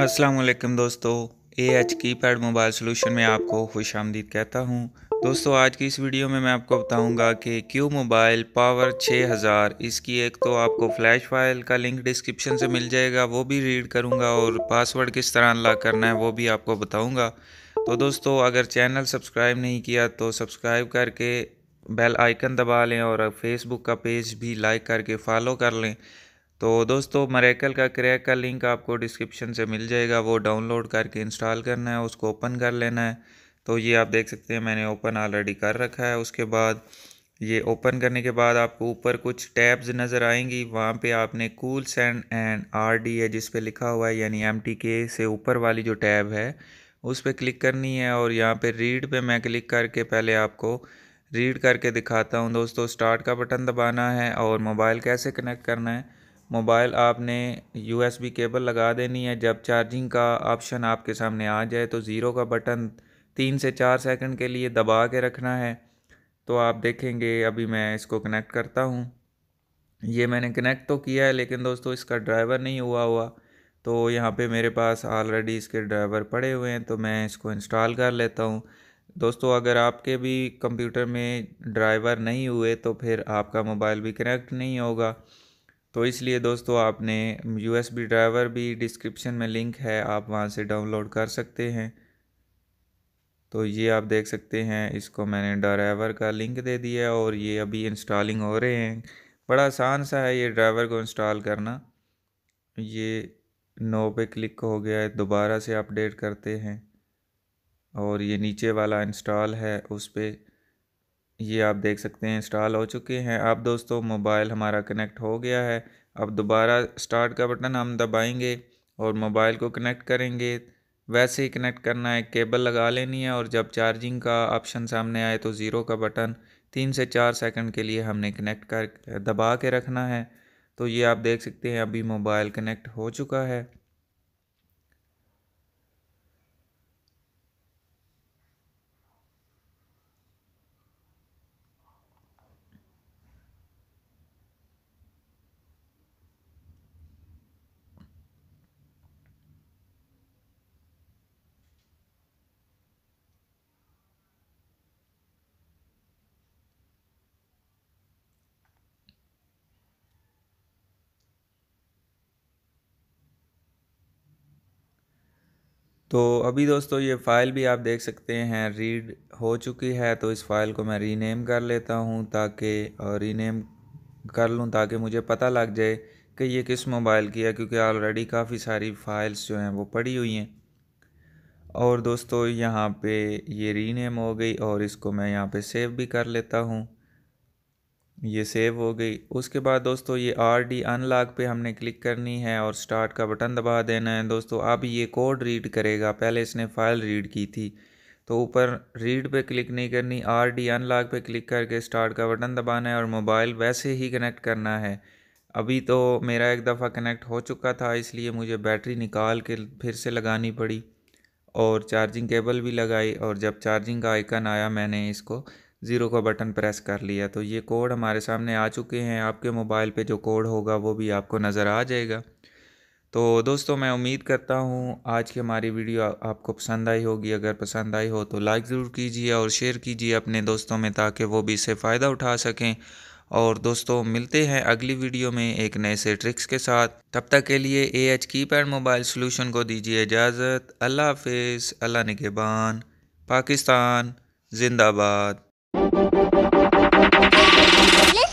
असलम दोस्तों A H keypad mobile solution में आपको खुश आमदीद कहता हूँ दोस्तों आज की इस वीडियो में मैं आपको बताऊंगा कि क्यू मोबाइल पावर 6000 इसकी एक तो आपको फ्लैश फाइल का लिंक डिस्क्रिप्शन से मिल जाएगा वो भी रीड करूंगा और पासवर्ड किस तरह अनलॉक करना है वो भी आपको बताऊंगा तो दोस्तों अगर चैनल सब्सक्राइब नहीं किया तो सब्सक्राइब करके बेल आइकन दबा लें और फेसबुक का पेज भी लाइक करके फॉलो कर लें तो दोस्तों मरेकल का क्रैक का लिंक आपको डिस्क्रिप्शन से मिल जाएगा वो डाउनलोड करके इंस्टॉल करना है उसको ओपन कर लेना है तो ये आप देख सकते हैं मैंने ओपन ऑलरेडी कर रखा है उसके बाद ये ओपन करने के बाद आपको ऊपर कुछ टैब्स नज़र आएंगी वहाँ पे आपने cool sand and R D है जिस पर लिखा हुआ है यानी एम टी के से ऊपर वाली जो टैब है उस पर क्लिक करनी है और यहाँ पे रीड पे मैं क्लिक करके पहले आपको रीड करके दिखाता हूँ दोस्तों स्टार्ट का बटन दबाना है और मोबाइल कैसे कनेक्ट करना है मोबाइल आपने बी केबल लगा देनी है जब चार्जिंग का ऑप्शन आपके सामने आ जाए तो ज़ीरो का बटन तीन से चार सेकंड के लिए दबा के रखना है तो आप देखेंगे अभी मैं इसको कनेक्ट करता हूँ ये मैंने कनेक्ट तो किया है लेकिन दोस्तों इसका ड्राइवर नहीं हुआ हुआ तो यहाँ पे मेरे पास ऑलरेडी इसके ड्राइवर पड़े हुए हैं तो मैं इसको इंस्टॉल कर लेता हूँ दोस्तों अगर आपके भी कंप्यूटर में ड्राइवर नहीं हुए तो फिर आपका मोबाइल भी कनेक्ट नहीं होगा तो इसलिए दोस्तों आपने बी ड्राइवर भी डिस्क्रिप्शन में लिंक है आप वहाँ से डाउनलोड कर सकते हैं तो ये आप देख सकते हैं इसको मैंने ड्राइवर का लिंक दे दिया और ये अभी इंस्टॉलिंग हो रहे हैं बड़ा आसान सा है ये ड्राइवर को इंस्टॉल करना ये नो पे क्लिक हो गया है दोबारा से अपडेट करते हैं और ये नीचे वाला इंस्टॉल है उस पर ये आप देख सकते हैं इंस्टॉल हो चुके हैं अब दोस्तों मोबाइल हमारा कनेक्ट हो गया है अब दोबारा स्टार्ट का बटन हम दबाएंगे और मोबाइल को कनेक्ट करेंगे वैसे ही कनेक्ट करना है केबल लगा लेनी है और जब चार्जिंग का ऑप्शन सामने आए तो ज़ीरो का बटन तीन से चार सेकंड के लिए हमने कनेक्ट कर दबा के रखना है तो ये आप देख सकते हैं अभी मोबाइल कनेक्ट हो चुका है तो अभी दोस्तों ये फ़ाइल भी आप देख सकते हैं रीड हो चुकी है तो इस फाइल को मैं रीनेम कर लेता हूँ ताकि रीनेम कर लूँ ताकि मुझे पता लग जाए कि ये किस मोबाइल की है क्योंकि ऑलरेडी काफ़ी सारी फ़ाइल्स जो हैं वो पड़ी हुई हैं और दोस्तों यहाँ पे ये रीनेम हो गई और इसको मैं यहाँ पे सेव भी कर लेता हूँ ये सेव हो गई उसके बाद दोस्तों ये आर डी अनलॉक पे हमने क्लिक करनी है और स्टार्ट का बटन दबा देना है दोस्तों अब ये कोड रीड करेगा पहले इसने फाइल रीड की थी तो ऊपर रीड पे क्लिक नहीं करनी आर डी अनलॉक पे क्लिक करके स्टार्ट का बटन दबाना है और मोबाइल वैसे ही कनेक्ट करना है अभी तो मेरा एक दफ़ा कनेक्ट हो चुका था इसलिए मुझे बैटरी निकाल के फिर से लगानी पड़ी और चार्जिंग केबल भी लगाई और जब चार्जिंग का आइकन आया मैंने इसको ज़ीरो का बटन प्रेस कर लिया तो ये कोड हमारे सामने आ चुके हैं आपके मोबाइल पे जो कोड होगा वो भी आपको नज़र आ जाएगा तो दोस्तों मैं उम्मीद करता हूँ आज की हमारी वीडियो आपको पसंद आई होगी अगर पसंद आई हो तो लाइक ज़रूर कीजिए और शेयर कीजिए अपने दोस्तों में ताकि वो भी इससे फ़ायदा उठा सकें और दोस्तों मिलते हैं अगली वीडियो में एक नए से ट्रिक्स के साथ तब तक के लिए A H keypad mobile solution को दीजिए इजाज़त अल्लाह हाफिज़ अल्लाह निगेबान पाकिस्तान जिंदाबाद Listen.